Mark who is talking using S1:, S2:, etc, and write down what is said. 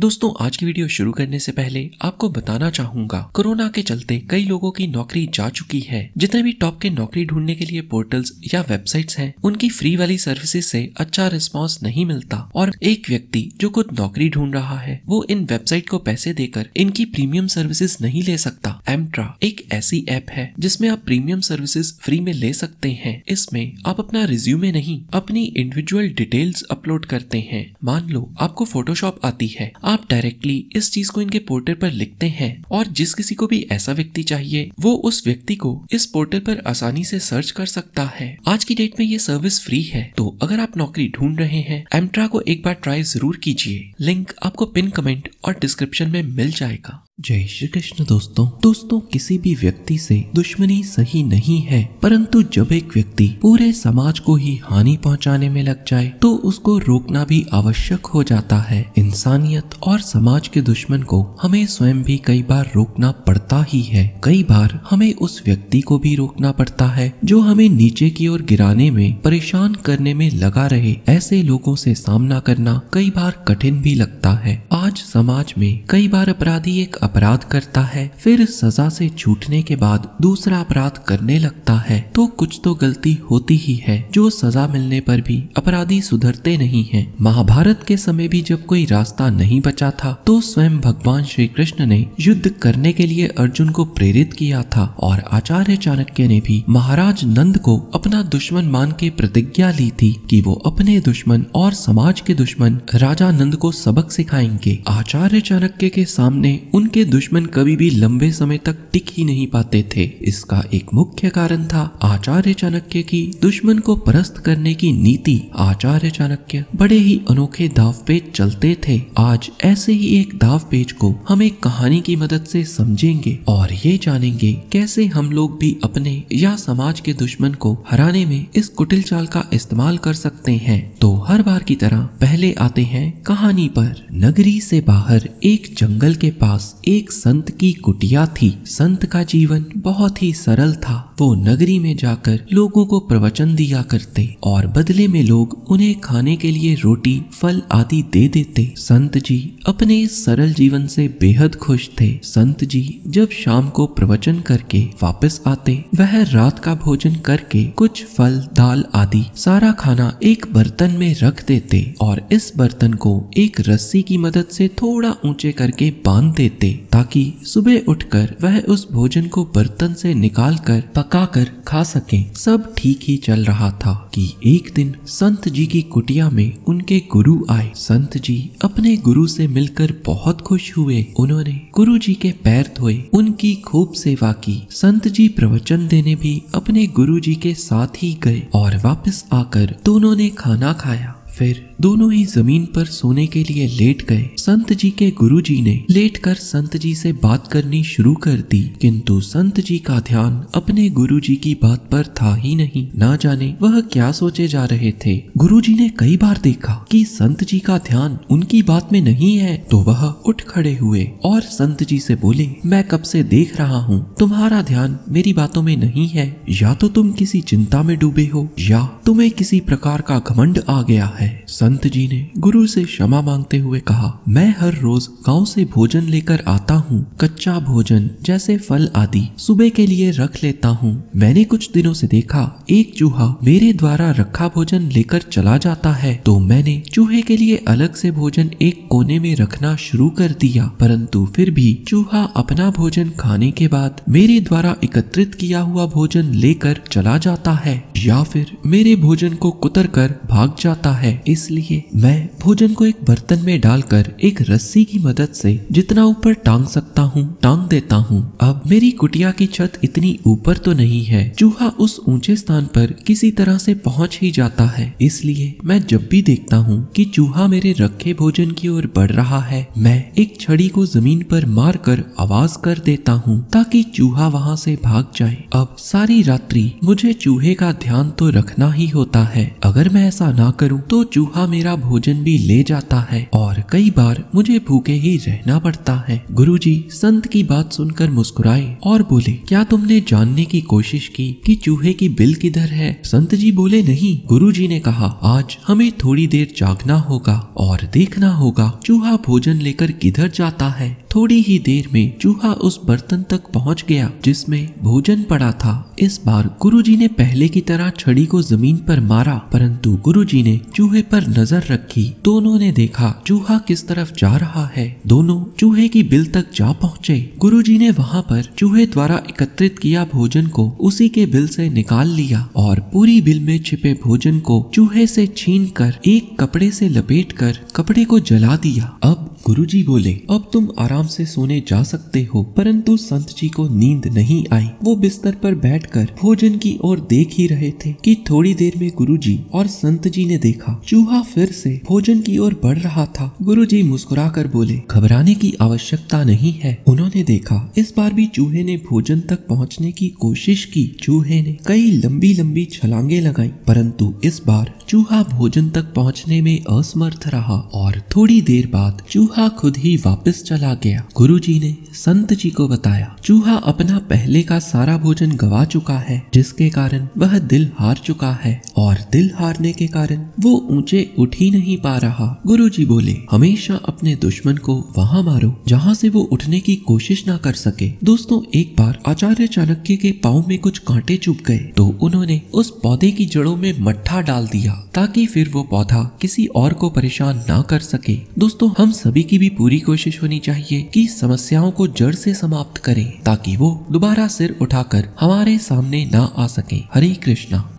S1: दोस्तों आज की वीडियो शुरू करने से पहले आपको बताना चाहूंगा कोरोना के चलते कई लोगों की नौकरी जा चुकी है जितने भी टॉप के नौकरी ढूंढने के लिए पोर्टल्स या वेबसाइट्स हैं उनकी फ्री वाली सर्विसेज से अच्छा रिस्पांस नहीं मिलता और एक व्यक्ति जो खुद नौकरी ढूंढ रहा है वो इन वेबसाइट को पैसे देकर इनकी प्रीमियम सर्विसेज नहीं ले सकता एमट्रा एक ऐसी ऐप है जिसमे आप प्रीमियम सर्विसेज फ्री में ले सकते हैं इसमें आप अपना रिज्यूमे नहीं अपनी इंडिविजुअल डिटेल्स अपलोड करते हैं मान लो आपको फोटोशॉप आती है आप डायरेक्टली इस चीज को इनके पोर्टल पर लिखते हैं और जिस किसी को भी ऐसा व्यक्ति चाहिए वो उस व्यक्ति को इस पोर्टल पर आसानी से सर्च कर सकता है आज की डेट में ये सर्विस फ्री है तो अगर आप नौकरी ढूंढ रहे हैं एमट्रा को एक बार ट्राई जरूर कीजिए लिंक आपको पिन कमेंट और डिस्क्रिप्शन में मिल जाएगा जय श्री कृष्ण दोस्तों दोस्तों किसी भी व्यक्ति से दुश्मनी सही नहीं है परंतु जब एक व्यक्ति पूरे समाज को ही हानि पहुंचाने में लग जाए तो उसको रोकना भी आवश्यक हो जाता है इंसानियत और समाज के दुश्मन को हमें स्वयं भी कई बार रोकना पड़ता ही है कई बार हमें उस व्यक्ति को भी रोकना पड़ता है जो हमें नीचे की ओर गिराने में परेशान करने में लगा रहे ऐसे लोगों से सामना करना कई बार कठिन भी लगता है आज समाज में कई बार अपराधी एक अपराध करता है फिर सजा से छूटने के बाद दूसरा अपराध करने लगता है तो कुछ तो गलती होती ही है जो सजा मिलने पर भी अपराधी सुधरते नहीं है महाभारत के समय भी जब कोई रास्ता नहीं बचा था तो स्वयं भगवान श्री कृष्ण ने युद्ध करने के लिए अर्जुन को प्रेरित किया था और आचार्य चाणक्य ने भी महाराज नंद को अपना दुश्मन मान के प्रतिज्ञा ली थी कि वो अपने दुश्मन और समाज के दुश्मन राजा नंद को सबक सिखाएंगे आचार्य चाणक्य के सामने उनके इनके दुश्मन कभी भी लंबे समय तक टिक ही नहीं पाते थे इसका एक मुख्य कारण था आचार्य चाणक्य की दुश्मन को परस्त करने की नीति आचार्य चाणक्य बड़े ही अनोखे दाव पेज चलते थे आज ऐसे ही एक दाव पेज को हम एक कहानी की मदद से समझेंगे और ये जानेंगे कैसे हम लोग भी अपने या समाज के दुश्मन को हराने में इस कुटिल चाल का इस्तेमाल कर सकते हैं तो हर बार की तरह पहले आते हैं कहानी पर नगरी से बाहर एक जंगल के पास एक संत की कुटिया थी संत का जीवन बहुत ही सरल था वो नगरी में जाकर लोगों को प्रवचन दिया करते और बदले में लोग उन्हें खाने के लिए रोटी फल आदि दे देते संत जी अपने सरल जीवन से बेहद खुश थे संत जी जब शाम को प्रवचन करके वापस आते वह रात का भोजन करके कुछ फल दाल आदि सारा खाना एक बर्तन में रख देते और इस बर्तन को एक रस्सी की मदद से थोड़ा ऊंचे करके बांध देते ताकि सुबह उठकर वह उस भोजन को बर्तन से निकालकर पकाकर खा सके सब ठीक ही चल रहा था कि एक दिन संत जी की कुटिया में उनके गुरु आए संत जी अपने गुरु से मिलकर बहुत खुश हुए उन्होंने गुरु जी के पैर धोए उनकी खूब सेवा की संत जी प्रवचन देने भी अपने गुरु जी के साथ ही गए और वापस आकर दोनों ने खाना खाया फिर दोनों ही जमीन पर सोने के लिए लेट गए संत जी के गुरु जी ने लेट कर संत जी से बात करनी शुरू कर दी किंतु संत जी का ध्यान अपने गुरु जी की बात पर था ही नहीं ना जाने वह क्या सोचे जा रहे थे गुरु जी ने कई बार देखा कि संत जी का ध्यान उनकी बात में नहीं है तो वह उठ खड़े हुए और संत जी से बोले मैं कब से देख रहा हूँ तुम्हारा ध्यान मेरी बातों में नहीं है या तो तुम किसी चिंता में डूबे हो या तुम्हें किसी प्रकार का घमंड आ गया है संत जी ने गुरु से क्षमा मांगते हुए कहा मैं हर रोज गांव से भोजन लेकर आता हूँ कच्चा भोजन जैसे फल आदि सुबह के लिए रख लेता हूँ मैंने कुछ दिनों से देखा एक चूहा मेरे द्वारा रखा भोजन लेकर चला जाता है तो मैंने चूहे के लिए अलग से भोजन एक कोने में रखना शुरू कर दिया परंतु फिर भी चूहा अपना भोजन खाने के बाद मेरे द्वारा एकत्रित किया हुआ भोजन लेकर चला जाता है या फिर मेरे भोजन को कुतर कर भाग जाता है इसलिए इसलिए मैं भोजन को एक बर्तन में डालकर एक रस्सी की मदद से जितना ऊपर टांग सकता हूँ टांग देता हूँ अब मेरी कुटिया की छत इतनी ऊपर तो नहीं है चूहा उस ऊंचे स्थान पर किसी तरह से पहुँच ही जाता है इसलिए मैं जब भी देखता हूँ कि चूहा मेरे रखे भोजन की ओर बढ़ रहा है मैं एक छड़ी को जमीन पर मार कर आवाज कर देता हूँ ताकि चूहा वहाँ से भाग जाए अब सारी रात्रि मुझे चूहे का ध्यान तो रखना ही होता है अगर मैं ऐसा ना करूँ तो चूहा वह मेरा भोजन भी ले जाता है और कई बार मुझे भूखे ही रहना पड़ता है गुरुजी संत की बात सुनकर मुस्कुराए और बोले क्या तुमने जानने की कोशिश की कि चूहे की बिल किधर है संत जी बोले नहीं गुरुजी ने कहा आज हमें थोड़ी देर जागना होगा और देखना होगा चूहा भोजन लेकर किधर जाता है थोड़ी ही देर में चूहा उस बर्तन तक पहुंच गया जिसमें भोजन पड़ा था इस बार गुरुजी ने पहले की तरह छड़ी को जमीन पर मारा परंतु गुरुजी ने चूहे पर नजर रखी दोनों ने देखा चूहा किस तरफ जा रहा है दोनों चूहे की बिल तक जा पहुंचे गुरुजी ने वहां पर चूहे द्वारा एकत्रित किया भोजन को उसी के बिल से निकाल लिया और पूरी बिल में छिपे भोजन को चूहे से छीन कर एक कपड़े से लपेट कर कपड़े को जला दिया अब गुरुजी बोले अब तुम आराम से सोने जा सकते हो परंतु संत जी को नींद नहीं आई वो बिस्तर पर बैठकर भोजन की ओर देख ही रहे थे कि थोड़ी देर में गुरुजी और संत जी ने देखा चूहा फिर से भोजन की ओर बढ़ रहा था गुरुजी मुस्कुरा कर बोले घबराने की आवश्यकता नहीं है उन्होंने देखा इस बार भी चूहे ने भोजन तक पहुँचने की कोशिश की चूहे ने कई लंबी लंबी छलांगे लगाई परंतु इस बार चूहा भोजन तक पहुँचने में असमर्थ रहा और थोड़ी देर बाद चूहा चूहा खुद ही वापस चला गया गुरुजी ने संत जी को बताया चूहा अपना पहले का सारा भोजन गवा चुका है जिसके कारण वह दिल हार चुका है और दिल हारने के कारण वो ऊंचे उठ ही नहीं पा रहा गुरुजी बोले हमेशा अपने दुश्मन को वहाँ मारो जहाँ से वो उठने की कोशिश ना कर सके दोस्तों एक बार आचार्य चाणक्य के पाँव में कुछ कांटे चुप गए तो उन्होंने उस पौधे की जड़ों में मट्ठा डाल दिया ताकि फिर वो पौधा किसी और को परेशान ना कर सके दोस्तों हम सभी की भी पूरी कोशिश होनी चाहिए कि समस्याओं को जड़ से समाप्त करें ताकि वो दोबारा सिर उठाकर हमारे सामने ना आ सके हरे कृष्णा